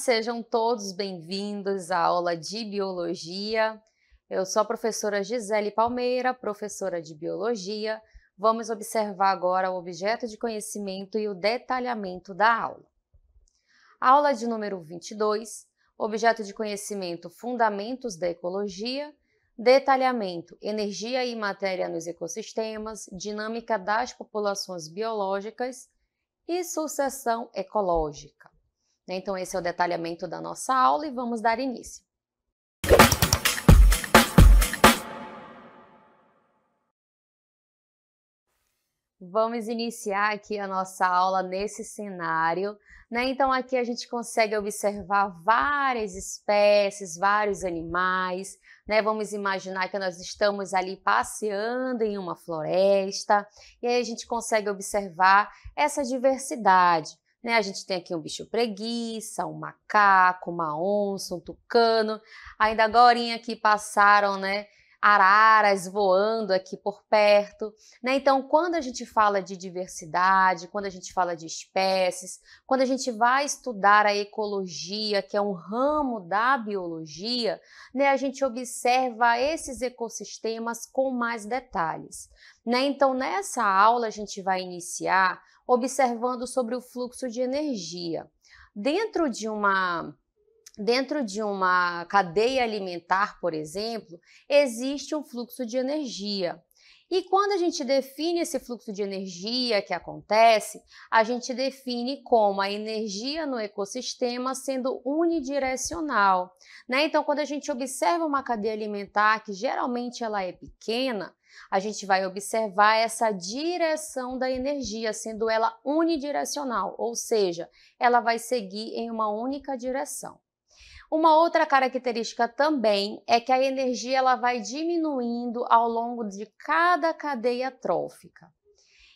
sejam todos bem-vindos à aula de Biologia. Eu sou a professora Gisele Palmeira, professora de Biologia. Vamos observar agora o objeto de conhecimento e o detalhamento da aula. Aula de número 22, objeto de conhecimento Fundamentos da Ecologia, detalhamento Energia e Matéria nos Ecossistemas, Dinâmica das Populações Biológicas e Sucessão Ecológica. Né? Então, esse é o detalhamento da nossa aula e vamos dar início. Vamos iniciar aqui a nossa aula nesse cenário, né? Então aqui a gente consegue observar várias espécies, vários animais, né? Vamos imaginar que nós estamos ali passeando em uma floresta e aí a gente consegue observar essa diversidade, né? A gente tem aqui um bicho preguiça, um macaco, uma onça, um tucano. Ainda agora que passaram, né? araras voando aqui por perto. Né? Então, quando a gente fala de diversidade, quando a gente fala de espécies, quando a gente vai estudar a ecologia, que é um ramo da biologia, né? a gente observa esses ecossistemas com mais detalhes. Né? Então, nessa aula, a gente vai iniciar observando sobre o fluxo de energia. Dentro de uma dentro de uma cadeia alimentar, por exemplo, existe um fluxo de energia. E quando a gente define esse fluxo de energia que acontece, a gente define como a energia no ecossistema sendo unidirecional. Né? Então, quando a gente observa uma cadeia alimentar que geralmente ela é pequena, a gente vai observar essa direção da energia, sendo ela unidirecional, ou seja, ela vai seguir em uma única direção. Uma outra característica também é que a energia ela vai diminuindo ao longo de cada cadeia trófica.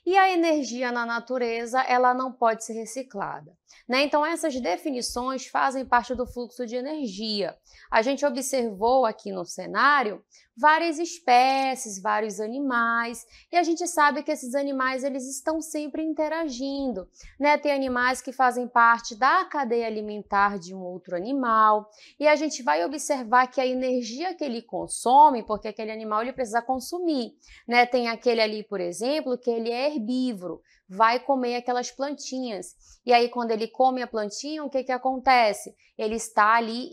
E a energia na natureza, ela não pode ser reciclada. Né? Então, essas definições fazem parte do fluxo de energia. A gente observou aqui no cenário várias espécies, vários animais, e a gente sabe que esses animais eles estão sempre interagindo. Né? Tem animais que fazem parte da cadeia alimentar de um outro animal, e a gente vai observar que a energia que ele consome, porque aquele animal ele precisa consumir. Né? Tem aquele ali, por exemplo, que ele é herbívoro, vai comer aquelas plantinhas, e aí quando ele ele come a plantinha, o que, que acontece? Ele está ali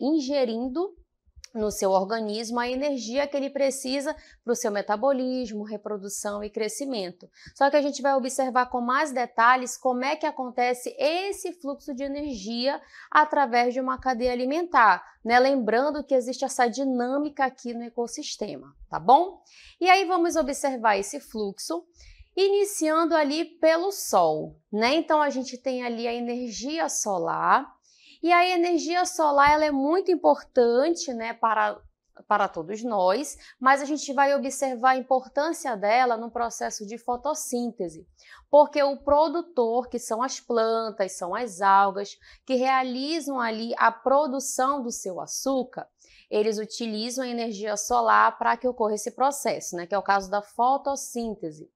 ingerindo no seu organismo a energia que ele precisa para o seu metabolismo, reprodução e crescimento. Só que a gente vai observar com mais detalhes como é que acontece esse fluxo de energia através de uma cadeia alimentar, né? Lembrando que existe essa dinâmica aqui no ecossistema, tá bom? E aí vamos observar esse fluxo Iniciando ali pelo Sol, né? Então a gente tem ali a energia solar e a energia solar ela é muito importante, né? Para para todos nós, mas a gente vai observar a importância dela no processo de fotossíntese, porque o produtor, que são as plantas, são as algas, que realizam ali a produção do seu açúcar, eles utilizam a energia solar para que ocorra esse processo, né, que é o caso da fotossíntese.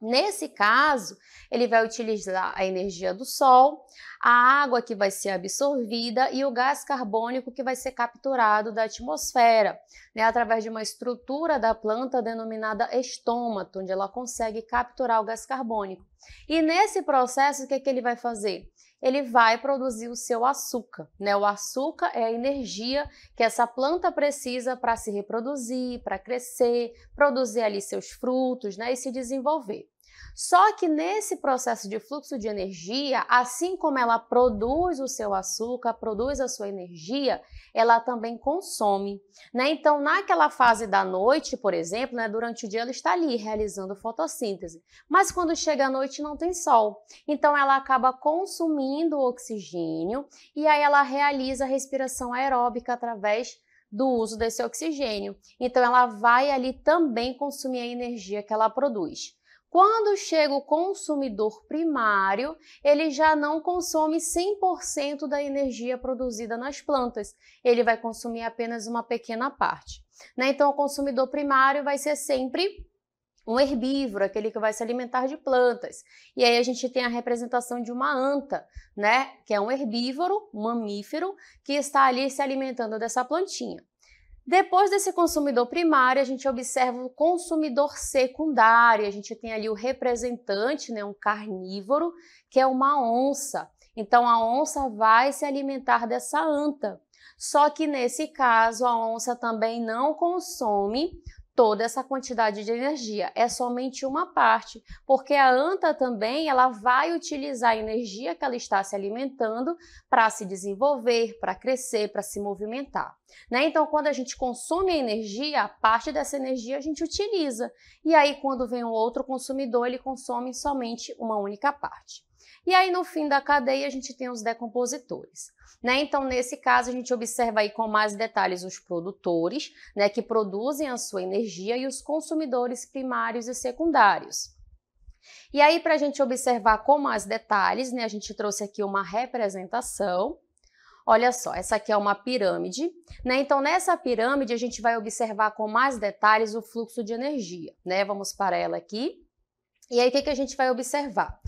Nesse caso, ele vai utilizar a energia do Sol, a água que vai ser absorvida e o gás carbônico que vai ser capturado da atmosfera, né, através de uma estrutura da planta denominada estômato, onde ela consegue capturar o gás carbônico. E nesse processo, o que, é que ele vai fazer? ele vai produzir o seu açúcar. Né? O açúcar é a energia que essa planta precisa para se reproduzir, para crescer, produzir ali seus frutos né? e se desenvolver. Só que nesse processo de fluxo de energia, assim como ela produz o seu açúcar, produz a sua energia, ela também consome. Né? Então, naquela fase da noite, por exemplo, né, durante o dia ela está ali realizando fotossíntese, mas quando chega a noite não tem sol. Então, ela acaba consumindo oxigênio e aí ela realiza a respiração aeróbica através do uso desse oxigênio. Então, ela vai ali também consumir a energia que ela produz. Quando chega o consumidor primário, ele já não consome 100% da energia produzida nas plantas, ele vai consumir apenas uma pequena parte. Né? Então, o consumidor primário vai ser sempre um herbívoro, aquele que vai se alimentar de plantas. E aí a gente tem a representação de uma anta, né? Que é um herbívoro, um mamífero, que está ali se alimentando dessa plantinha. Depois desse consumidor primário, a gente observa o consumidor secundário. A gente tem ali o representante, né, um carnívoro, que é uma onça. Então a onça vai se alimentar dessa anta. Só que nesse caso a onça também não consome toda essa quantidade de energia. É somente uma parte, porque a anta também ela vai utilizar a energia que ela está se alimentando para se desenvolver, para crescer, para se movimentar. Né? Então, quando a gente consome a energia, a parte dessa energia a gente utiliza. E aí, quando vem um outro consumidor, ele consome somente uma única parte. E aí no fim da cadeia a gente tem os decompositores. Né? Então, nesse caso, a gente observa aí com mais detalhes os produtores, né, que produzem a sua energia, e os consumidores primários e secundários. E aí, para a gente observar com mais detalhes, né, a gente trouxe aqui uma representação. Olha só, essa aqui é uma pirâmide, né? Então, nessa pirâmide, a gente vai observar com mais detalhes o fluxo de energia, né? Vamos para ela aqui. E aí, o que, que a gente vai observar?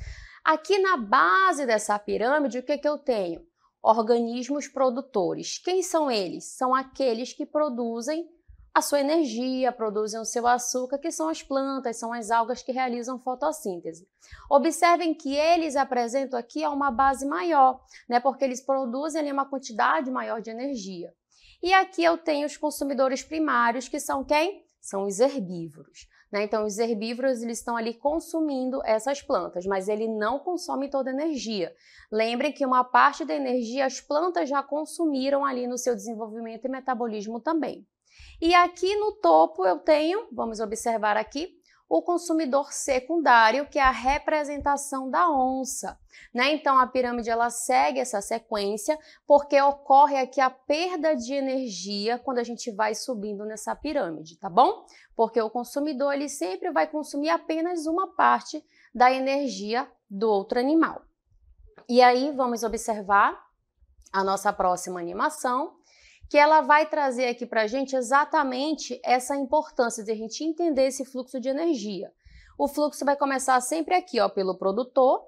Aqui na base dessa pirâmide, o que, que eu tenho? Organismos produtores. Quem são eles? São aqueles que produzem a sua energia, produzem o seu açúcar, que são as plantas, são as algas que realizam fotossíntese. Observem que eles apresentam aqui uma base maior, né, porque eles produzem ali, uma quantidade maior de energia. E aqui eu tenho os consumidores primários, que são quem? São os herbívoros. Né? Então, os herbívoros eles estão ali consumindo essas plantas, mas ele não consome toda a energia. Lembrem que uma parte da energia as plantas já consumiram ali no seu desenvolvimento e metabolismo também. E aqui no topo eu tenho, vamos observar aqui, o consumidor secundário, que é a representação da onça. Né? Então a pirâmide ela segue essa sequência porque ocorre aqui a perda de energia quando a gente vai subindo nessa pirâmide, tá bom? Porque o consumidor ele sempre vai consumir apenas uma parte da energia do outro animal. E aí vamos observar a nossa próxima animação, que ela vai trazer aqui para a gente exatamente essa importância de a gente entender esse fluxo de energia. O fluxo vai começar sempre aqui, ó, pelo produtor,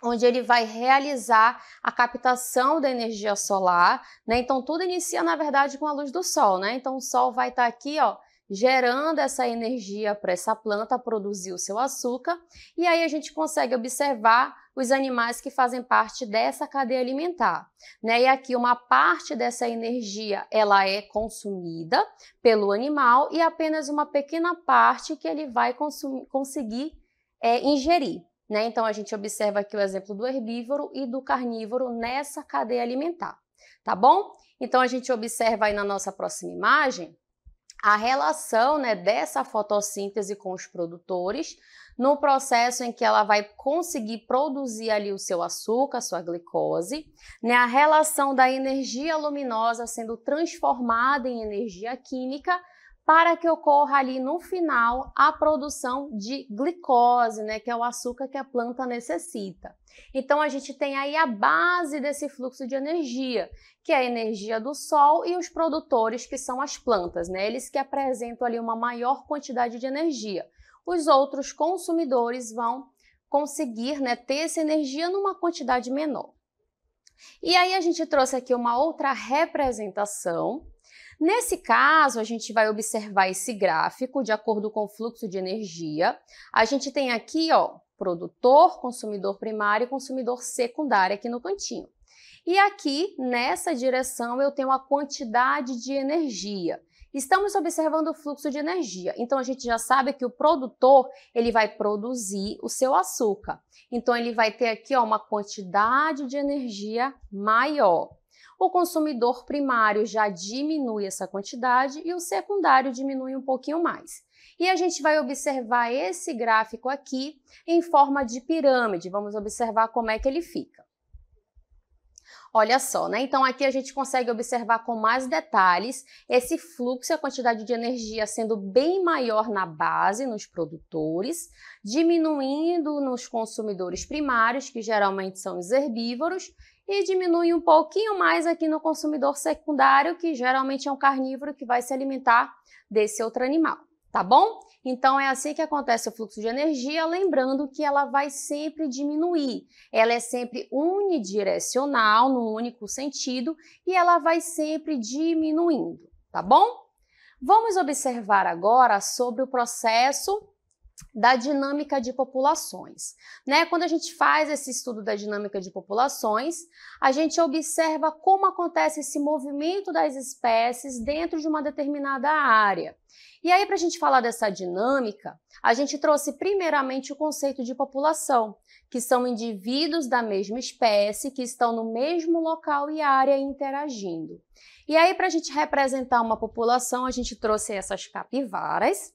onde ele vai realizar a captação da energia solar, né? Então tudo inicia na verdade com a luz do sol, né? Então o sol vai estar tá aqui, ó, gerando essa energia para essa planta produzir o seu açúcar, e aí a gente consegue observar os animais que fazem parte dessa cadeia alimentar. Né? E aqui uma parte dessa energia ela é consumida pelo animal e apenas uma pequena parte que ele vai consumir, conseguir é, ingerir. Né? Então a gente observa aqui o exemplo do herbívoro e do carnívoro nessa cadeia alimentar, tá bom? Então a gente observa aí na nossa próxima imagem a relação né, dessa fotossíntese com os produtores no processo em que ela vai conseguir produzir ali o seu açúcar, sua glicose, né, a relação da energia luminosa sendo transformada em energia química para que ocorra ali no final a produção de glicose, né, que é o açúcar que a planta necessita. Então a gente tem aí a base desse fluxo de energia, que é a energia do sol e os produtores que são as plantas, né? Eles que apresentam ali uma maior quantidade de energia. Os outros consumidores vão conseguir, né, ter essa energia numa quantidade menor. E aí a gente trouxe aqui uma outra representação Nesse caso, a gente vai observar esse gráfico de acordo com o fluxo de energia. A gente tem aqui, ó, produtor, consumidor primário e consumidor secundário aqui no cantinho. E aqui, nessa direção, eu tenho a quantidade de energia. Estamos observando o fluxo de energia, então a gente já sabe que o produtor ele vai produzir o seu açúcar. Então ele vai ter aqui ó, uma quantidade de energia maior. O consumidor primário já diminui essa quantidade e o secundário diminui um pouquinho mais. E a gente vai observar esse gráfico aqui em forma de pirâmide. Vamos observar como é que ele fica. Olha só, né? Então aqui a gente consegue observar com mais detalhes esse fluxo, a quantidade de energia sendo bem maior na base, nos produtores, diminuindo nos consumidores primários, que geralmente são os herbívoros, e diminui um pouquinho mais aqui no consumidor secundário, que geralmente é um carnívoro que vai se alimentar desse outro animal, tá bom? Então é assim que acontece o fluxo de energia, lembrando que ela vai sempre diminuir. Ela é sempre unidirecional, no único sentido, e ela vai sempre diminuindo, tá bom? Vamos observar agora sobre o processo da dinâmica de populações. Né? Quando a gente faz esse estudo da dinâmica de populações, a gente observa como acontece esse movimento das espécies dentro de uma determinada área. E aí, para a gente falar dessa dinâmica, a gente trouxe primeiramente o conceito de população, que são indivíduos da mesma espécie que estão no mesmo local e área interagindo. E aí, para a gente representar uma população, a gente trouxe essas capivaras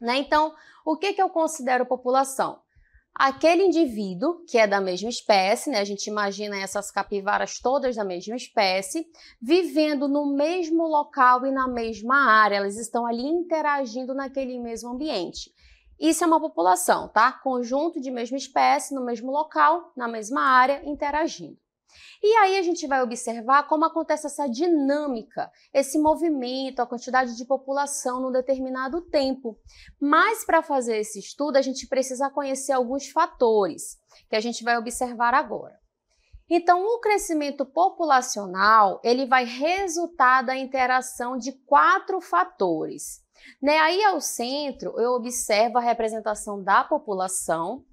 né? Então, o que, que eu considero população? Aquele indivíduo que é da mesma espécie, né? a gente imagina essas capivaras todas da mesma espécie, vivendo no mesmo local e na mesma área, elas estão ali interagindo naquele mesmo ambiente. Isso é uma população, tá? Conjunto de mesma espécie, no mesmo local, na mesma área, interagindo. E aí a gente vai observar como acontece essa dinâmica, esse movimento, a quantidade de população num determinado tempo. Mas para fazer esse estudo, a gente precisa conhecer alguns fatores que a gente vai observar agora. Então, o crescimento populacional, ele vai resultar da interação de quatro fatores. Né? Aí ao centro, eu observo a representação da população,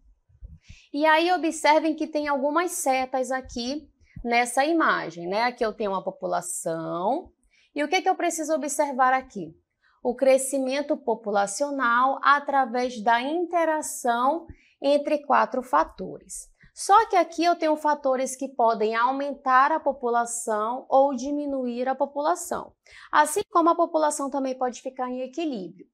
e aí observem que tem algumas setas aqui nessa imagem, né? Aqui eu tenho uma população. E o que, é que eu preciso observar aqui? O crescimento populacional através da interação entre quatro fatores. Só que aqui eu tenho fatores que podem aumentar a população ou diminuir a população, assim como a população também pode ficar em equilíbrio.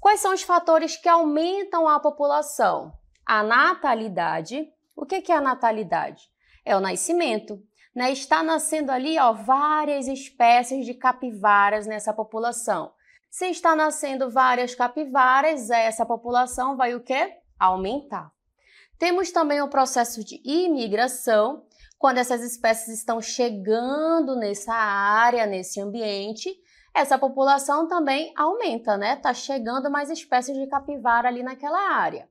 Quais são os fatores que aumentam a população? A natalidade. O que é, é a natalidade? é o nascimento. Né? Está nascendo ali ó, várias espécies de capivaras nessa população. Se está nascendo várias capivaras, essa população vai o quê? Aumentar. Temos também o processo de imigração, quando essas espécies estão chegando nessa área, nesse ambiente, essa população também aumenta, né? Tá chegando mais espécies de capivara ali naquela área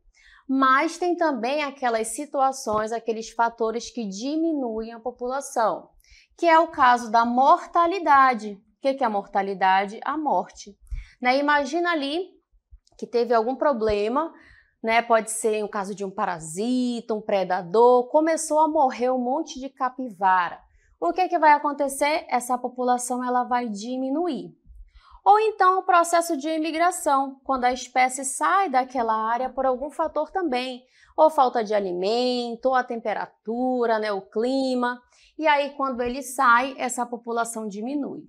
mas tem também aquelas situações, aqueles fatores que diminuem a população, que é o caso da mortalidade. O que é a mortalidade? A morte. Né? Imagina ali que teve algum problema, né? pode ser o caso de um parasita, um predador, começou a morrer um monte de capivara. O que, é que vai acontecer? Essa população ela vai diminuir ou então o processo de imigração, quando a espécie sai daquela área por algum fator também, ou falta de alimento, ou a temperatura, né, o clima. E aí, quando ele sai, essa população diminui.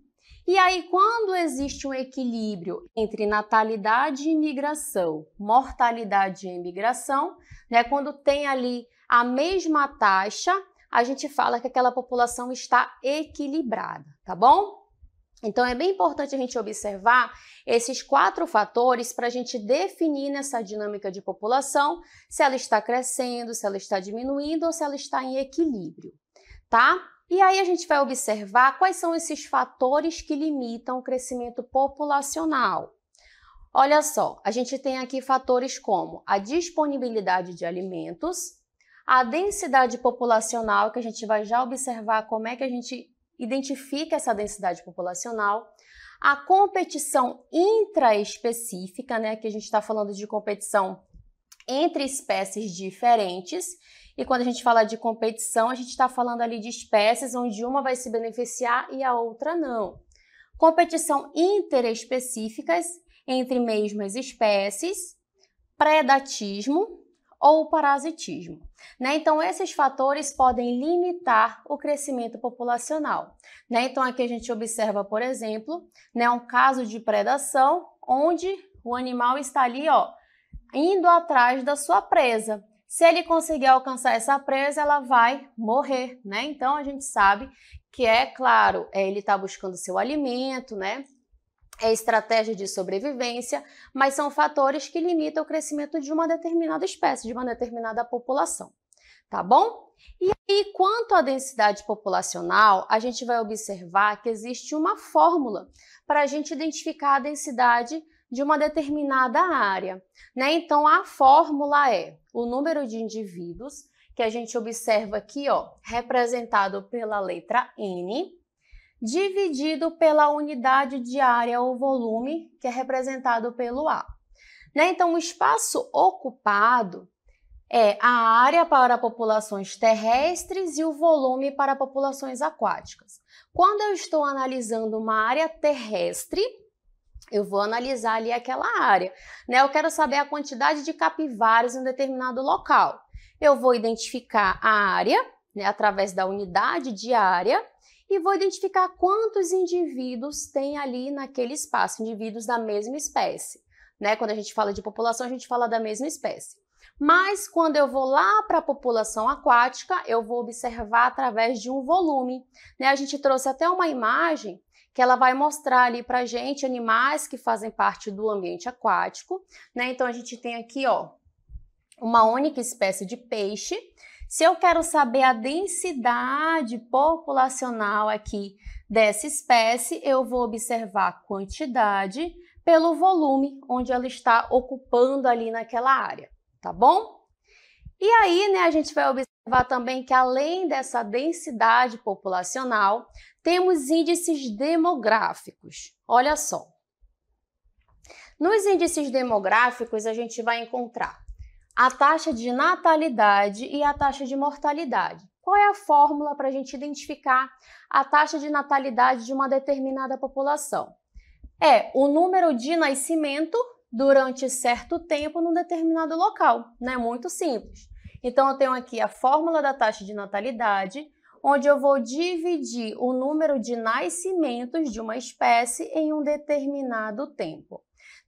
E aí, quando existe um equilíbrio entre natalidade e imigração, mortalidade e imigração, né, quando tem ali a mesma taxa, a gente fala que aquela população está equilibrada, tá bom? Então, é bem importante a gente observar esses quatro fatores para a gente definir nessa dinâmica de população se ela está crescendo, se ela está diminuindo ou se ela está em equilíbrio, tá? E aí a gente vai observar quais são esses fatores que limitam o crescimento populacional. Olha só, a gente tem aqui fatores como a disponibilidade de alimentos, a densidade populacional, que a gente vai já observar como é que a gente identifica essa densidade populacional, a competição intraespecífica, né, que a gente está falando de competição entre espécies diferentes, e quando a gente fala de competição, a gente está falando ali de espécies onde uma vai se beneficiar e a outra não. Competição interespecíficas entre mesmas espécies, predatismo, ou o parasitismo. Né? Então, esses fatores podem limitar o crescimento populacional. Né? Então, aqui a gente observa, por exemplo, né, um caso de predação onde o animal está ali ó, indo atrás da sua presa. Se ele conseguir alcançar essa presa, ela vai morrer, né? Então a gente sabe que é claro, é, ele está buscando seu alimento, né? é estratégia de sobrevivência, mas são fatores que limitam o crescimento de uma determinada espécie, de uma determinada população. Tá bom? E aí, quanto à densidade populacional, a gente vai observar que existe uma fórmula para a gente identificar a densidade de uma determinada área. Né? Então, a fórmula é o número de indivíduos que a gente observa aqui, ó, representado pela letra N, dividido pela unidade de área ou volume, que é representado pelo A. Né? Então, o espaço ocupado é a área para populações terrestres e o volume para populações aquáticas. Quando eu estou analisando uma área terrestre, eu vou analisar ali aquela área, né? Eu quero saber a quantidade de capivaras em um determinado local. Eu vou identificar a área, né, através da unidade de área e vou identificar quantos indivíduos tem ali naquele espaço, indivíduos da mesma espécie. Né? Quando a gente fala de população, a gente fala da mesma espécie. Mas quando eu vou lá para a população aquática, eu vou observar através de um volume. Né? A gente trouxe até uma imagem que ela vai mostrar ali para gente animais que fazem parte do ambiente aquático. Né? Então a gente tem aqui ó, uma única espécie de peixe se eu quero saber a densidade populacional aqui dessa espécie, eu vou observar a quantidade pelo volume onde ela está ocupando ali naquela área, tá bom? E aí, né, a gente vai observar também que além dessa densidade populacional, temos índices demográficos. Olha só. Nos índices demográficos, a gente vai encontrar a taxa de natalidade e a taxa de mortalidade. Qual é a fórmula para a gente identificar a taxa de natalidade de uma determinada população? É o número de nascimento durante certo tempo num determinado local, né? Muito simples. Então, eu tenho aqui a fórmula da taxa de natalidade, onde eu vou dividir o número de nascimentos de uma espécie em um determinado tempo.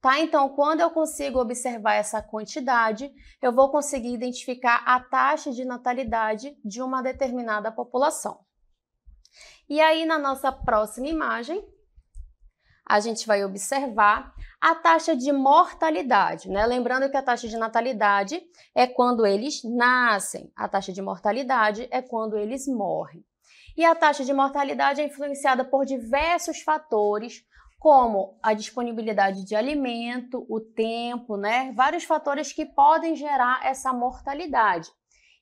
Tá? Então, quando eu consigo observar essa quantidade, eu vou conseguir identificar a taxa de natalidade de uma determinada população. E aí, na nossa próxima imagem, a gente vai observar a taxa de mortalidade, né? Lembrando que a taxa de natalidade é quando eles nascem, a taxa de mortalidade é quando eles morrem. E a taxa de mortalidade é influenciada por diversos fatores, como a disponibilidade de alimento, o tempo, né? Vários fatores que podem gerar essa mortalidade.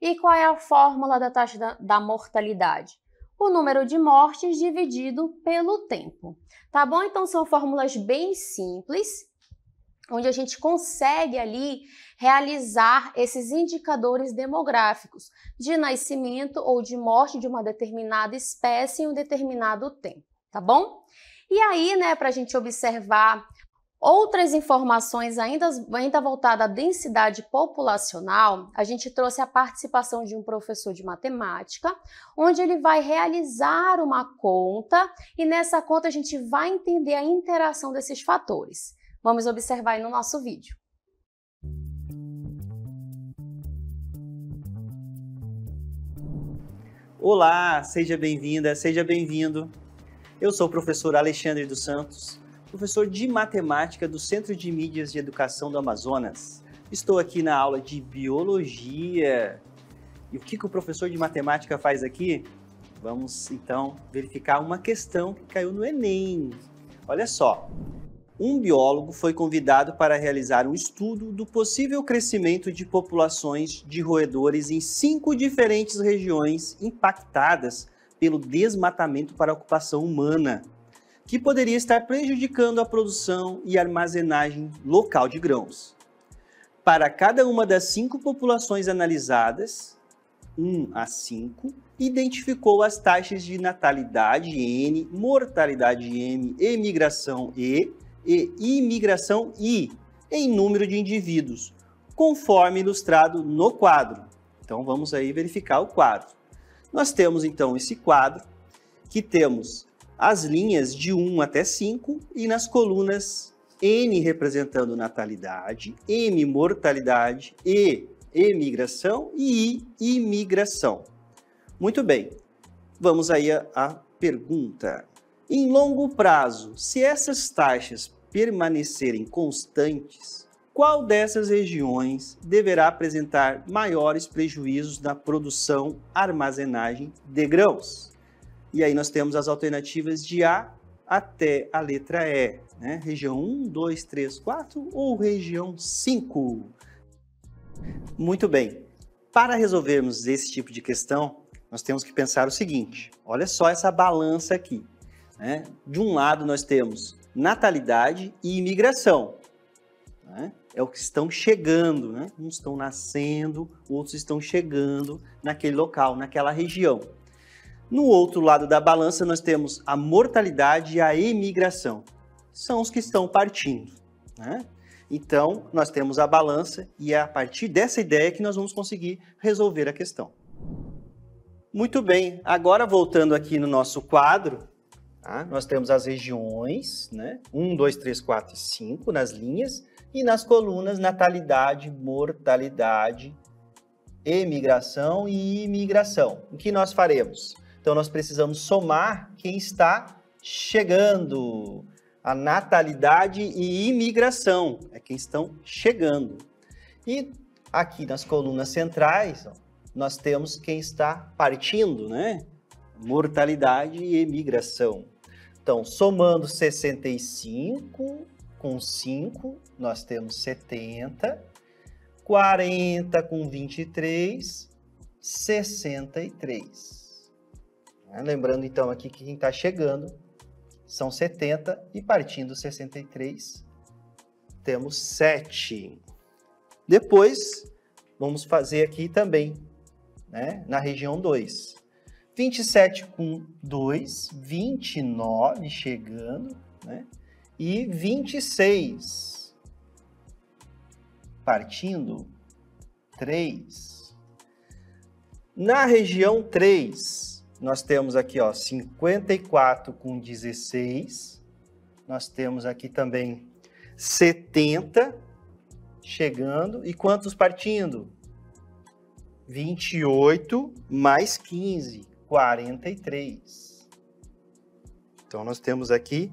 E qual é a fórmula da taxa da, da mortalidade? o número de mortes dividido pelo tempo. Tá bom? Então são fórmulas bem simples, onde a gente consegue ali realizar esses indicadores demográficos de nascimento ou de morte de uma determinada espécie em um determinado tempo, tá bom? E aí, né, para a gente observar outras informações ainda, ainda voltadas à densidade populacional, a gente trouxe a participação de um professor de matemática, onde ele vai realizar uma conta e nessa conta a gente vai entender a interação desses fatores. Vamos observar aí no nosso vídeo. Olá, seja bem-vinda, seja bem-vindo eu sou o professor Alexandre dos Santos, professor de matemática do Centro de Mídias de Educação do Amazonas. Estou aqui na aula de biologia. E o que, que o professor de matemática faz aqui? Vamos então verificar uma questão que caiu no Enem. Olha só. Um biólogo foi convidado para realizar um estudo do possível crescimento de populações de roedores em cinco diferentes regiões impactadas pelo desmatamento para ocupação humana, que poderia estar prejudicando a produção e armazenagem local de grãos. Para cada uma das cinco populações analisadas, 1 a 5, identificou as taxas de natalidade N, mortalidade M, emigração E e imigração I em número de indivíduos, conforme ilustrado no quadro. Então vamos aí verificar o quadro. Nós temos então esse quadro que temos as linhas de 1 até 5 e nas colunas N representando natalidade, M mortalidade, E emigração e I imigração. Muito bem, vamos aí à pergunta. Em longo prazo, se essas taxas permanecerem constantes, qual dessas regiões deverá apresentar maiores prejuízos na produção, armazenagem de grãos? E aí nós temos as alternativas de A até a letra E, né? Região 1, 2, 3, 4 ou região 5? Muito bem. Para resolvermos esse tipo de questão, nós temos que pensar o seguinte: olha só essa balança aqui. Né? De um lado, nós temos natalidade e imigração. Né? é o que estão chegando, né? Uns estão nascendo, outros estão chegando naquele local, naquela região. No outro lado da balança, nós temos a mortalidade e a emigração. São os que estão partindo, né? Então, nós temos a balança e é a partir dessa ideia que nós vamos conseguir resolver a questão. Muito bem, agora voltando aqui no nosso quadro, tá? nós temos as regiões, né? 1, 2, 3, 4 e 5 nas linhas, e nas colunas natalidade, mortalidade, emigração e imigração. O que nós faremos? Então nós precisamos somar quem está chegando. A natalidade e imigração é quem estão chegando. E aqui nas colunas centrais, nós temos quem está partindo, né? Mortalidade e emigração. Então, somando 65 com 5, nós temos 70. 40 com 23, 63. Né? Lembrando então aqui que quem está chegando são 70 e partindo 63, temos 7. Depois, vamos fazer aqui também, né, na região 2. 27 com 2, 29 chegando, né? e 26. Partindo 3. Na região 3, nós temos aqui ó, 54 com 16. Nós temos aqui também 70 chegando. E quantos partindo? 28 mais 15, 43. Então nós temos aqui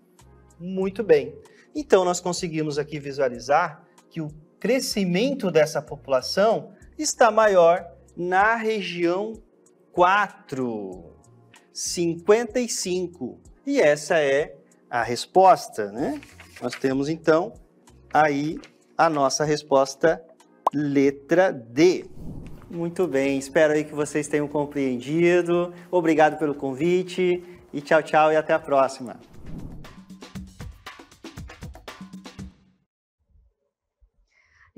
muito bem. Então, nós conseguimos aqui visualizar que o crescimento dessa população está maior na região 4, 55. E essa é a resposta, né? Nós temos então aí a nossa resposta letra D. Muito bem, espero aí que vocês tenham compreendido. Obrigado pelo convite e tchau, tchau e até a próxima.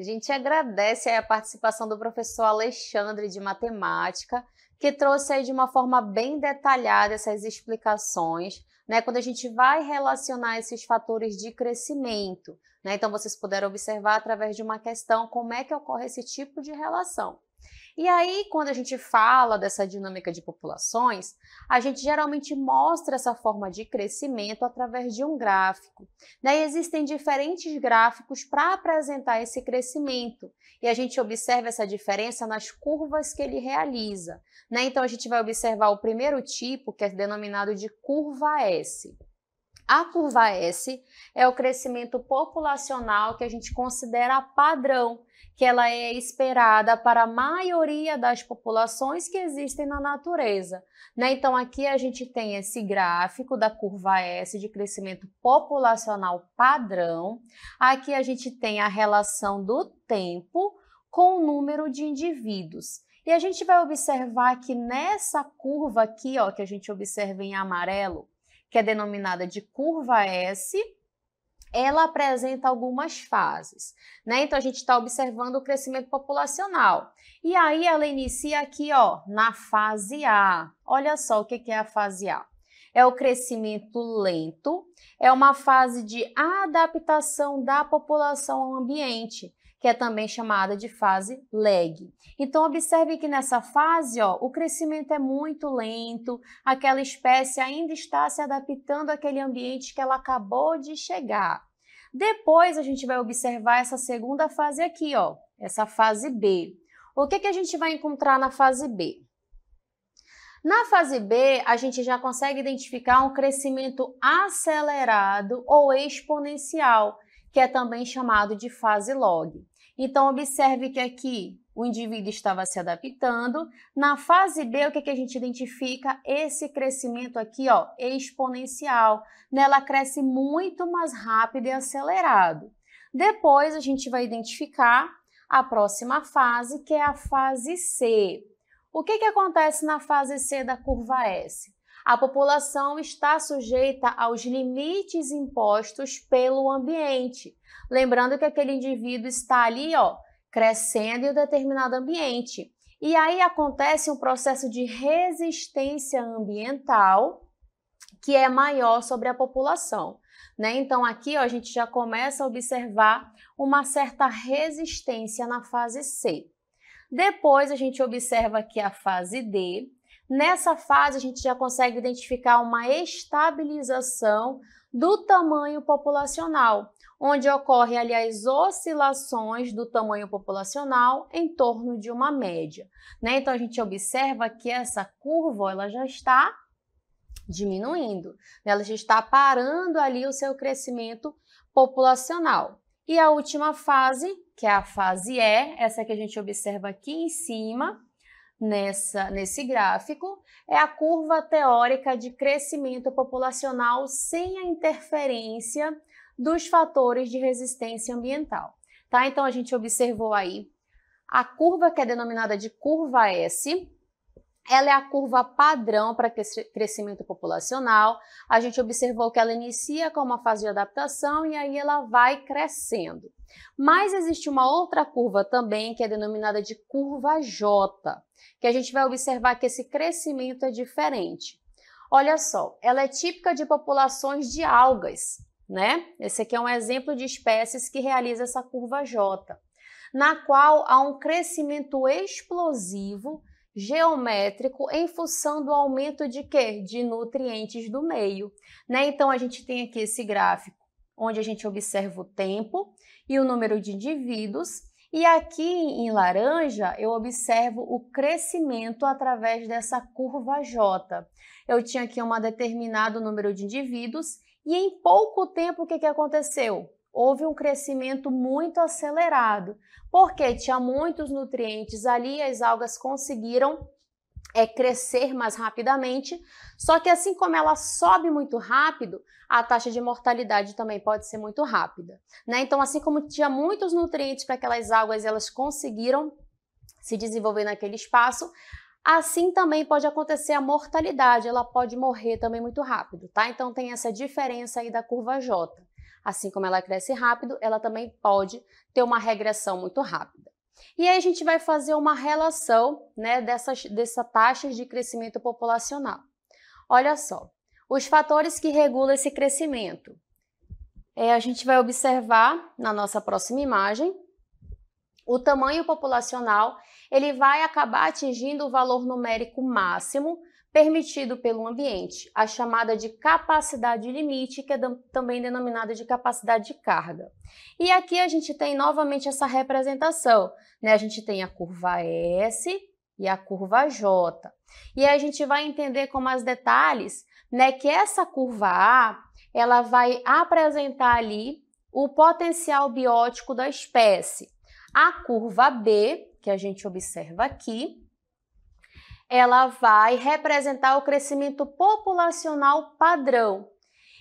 A gente agradece a participação do professor Alexandre de Matemática, que trouxe aí de uma forma bem detalhada essas explicações, né? Quando a gente vai relacionar esses fatores de crescimento, né? Então vocês puderam observar através de uma questão como é que ocorre esse tipo de relação. E aí, quando a gente fala dessa dinâmica de populações, a gente geralmente mostra essa forma de crescimento através de um gráfico. Né? E existem diferentes gráficos para apresentar esse crescimento. E a gente observa essa diferença nas curvas que ele realiza. Né? Então, a gente vai observar o primeiro tipo, que é denominado de curva S. A curva S é o crescimento populacional que a gente considera padrão, que ela é esperada para a maioria das populações que existem na natureza. Né? Então, aqui a gente tem esse gráfico da curva S de crescimento populacional padrão. Aqui a gente tem a relação do tempo com o número de indivíduos. E a gente vai observar que nessa curva aqui, ó, que a gente observa em amarelo, que é denominada de curva S, ela apresenta algumas fases, né? Então a gente está observando o crescimento populacional. E aí ela inicia aqui, ó, na fase A. Olha só o que, que é a fase A. É o crescimento lento, é uma fase de adaptação da população ao ambiente que é também chamada de fase lag. Então observe que nessa fase, ó, o crescimento é muito lento, aquela espécie ainda está se adaptando àquele ambiente que ela acabou de chegar. Depois a gente vai observar essa segunda fase aqui, ó, essa fase B. O que, que a gente vai encontrar na fase B? Na fase B, a gente já consegue identificar um crescimento acelerado ou exponencial, que é também chamado de fase log. Então, observe que aqui o indivíduo estava se adaptando. Na fase B, o que, é que a gente identifica? Esse crescimento aqui, ó, exponencial. Nela cresce muito mais rápido e acelerado. Depois, a gente vai identificar a próxima fase, que é a fase C. O que, que acontece na fase C da curva S? a população está sujeita aos limites impostos pelo ambiente. Lembrando que aquele indivíduo está ali, ó, crescendo em um determinado ambiente. E aí acontece um processo de resistência ambiental que é maior sobre a população. Né? Então, aqui ó, a gente já começa a observar uma certa resistência na fase C. Depois, a gente observa aqui a fase D, Nessa fase, a gente já consegue identificar uma estabilização do tamanho populacional, onde ocorrem, as oscilações do tamanho populacional em torno de uma média. Né? Então, a gente observa que essa curva ela já está diminuindo, né? ela já está parando ali o seu crescimento populacional. E a última fase, que é a fase E, essa que a gente observa aqui em cima, nessa, nesse gráfico é a curva teórica de crescimento populacional sem a interferência dos fatores de resistência ambiental. Tá? Então, a gente observou aí a curva que é denominada de curva S, ela é a curva padrão para crescimento populacional. A gente observou que ela inicia com uma fase de adaptação e aí ela vai crescendo. Mas existe uma outra curva também que é denominada de curva J, que a gente vai observar que esse crescimento é diferente. Olha só, ela é típica de populações de algas, né? Esse aqui é um exemplo de espécies que realiza essa curva J, na qual há um crescimento explosivo geométrico em função do aumento de quê? De nutrientes do meio. Né? Então, a gente tem aqui esse gráfico onde a gente observa o tempo e o número de indivíduos. E aqui em laranja, eu observo o crescimento através dessa curva J. Eu tinha aqui um determinado número de indivíduos e em pouco tempo o que, que aconteceu? houve um crescimento muito acelerado, porque tinha muitos nutrientes ali, as algas conseguiram é, crescer mais rapidamente, só que assim como ela sobe muito rápido, a taxa de mortalidade também pode ser muito rápida. Né? Então, assim como tinha muitos nutrientes para aquelas algas, elas conseguiram se desenvolver naquele espaço, Assim também pode acontecer a mortalidade, ela pode morrer também muito rápido, tá? Então tem essa diferença aí da curva J. Assim como ela cresce rápido, ela também pode ter uma regressão muito rápida. E aí a gente vai fazer uma relação né, dessas, taxas de crescimento populacional. Olha só, os fatores que regulam esse crescimento. É, a gente vai observar na nossa próxima imagem o tamanho populacional ele vai acabar atingindo o valor numérico máximo permitido pelo ambiente, a chamada de capacidade limite, que é também denominada de capacidade de carga. E aqui a gente tem novamente essa representação, né? A gente tem a curva S e a curva J. E a gente vai entender com mais detalhes, né, que essa curva A, ela vai apresentar ali o potencial biótico da espécie. A curva B, que a gente observa aqui, ela vai representar o crescimento populacional padrão.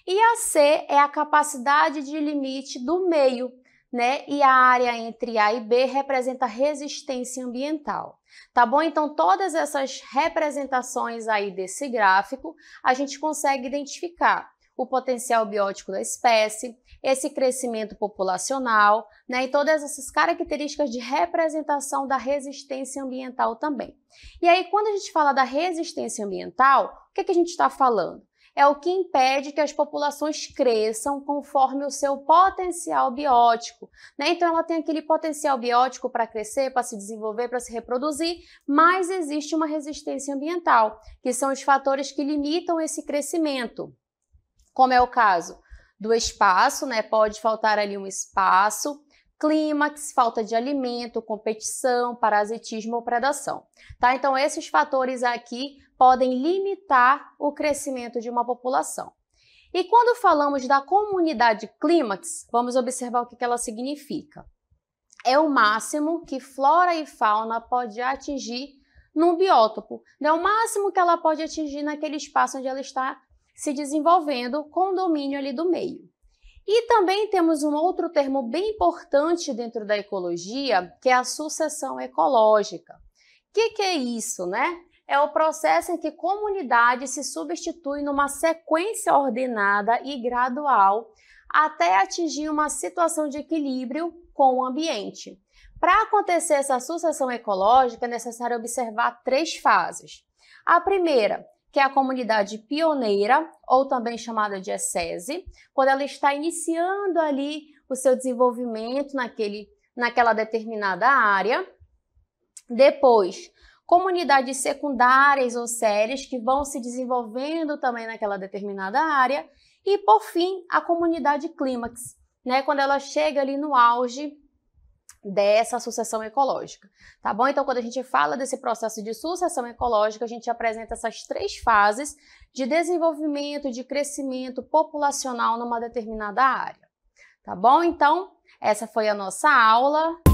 E a C é a capacidade de limite do meio, né? E a área entre A e B representa resistência ambiental. Tá bom? Então, todas essas representações aí desse gráfico, a gente consegue identificar o potencial biótico da espécie, esse crescimento populacional, né, e todas essas características de representação da resistência ambiental também. E aí, quando a gente fala da resistência ambiental, o que, é que a gente está falando? É o que impede que as populações cresçam conforme o seu potencial biótico. Né? Então, ela tem aquele potencial biótico para crescer, para se desenvolver, para se reproduzir, mas existe uma resistência ambiental, que são os fatores que limitam esse crescimento como é o caso do espaço, né? Pode faltar ali um espaço, clímax, falta de alimento, competição, parasitismo ou predação. Tá? Então, esses fatores aqui podem limitar o crescimento de uma população. E quando falamos da comunidade clímax, vamos observar o que ela significa. É o máximo que flora e fauna pode atingir num biótopo, é o máximo que ela pode atingir naquele espaço onde ela está se desenvolvendo com o domínio ali do meio. E também temos um outro termo bem importante dentro da ecologia, que é a sucessão ecológica. O que, que é isso, né? É o processo em que comunidades se substituem numa sequência ordenada e gradual até atingir uma situação de equilíbrio com o ambiente. Para acontecer essa sucessão ecológica, é necessário observar três fases. A primeira que é a comunidade pioneira, ou também chamada de ESESI, quando ela está iniciando ali o seu desenvolvimento naquele, naquela determinada área. Depois, comunidades secundárias ou séries que vão se desenvolvendo também naquela determinada área. E, por fim, a comunidade clímax, né, quando ela chega ali no auge dessa sucessão ecológica, tá bom? Então, quando a gente fala desse processo de sucessão ecológica, a gente apresenta essas três fases de desenvolvimento, de crescimento populacional numa determinada área, tá bom? Então, essa foi a nossa aula.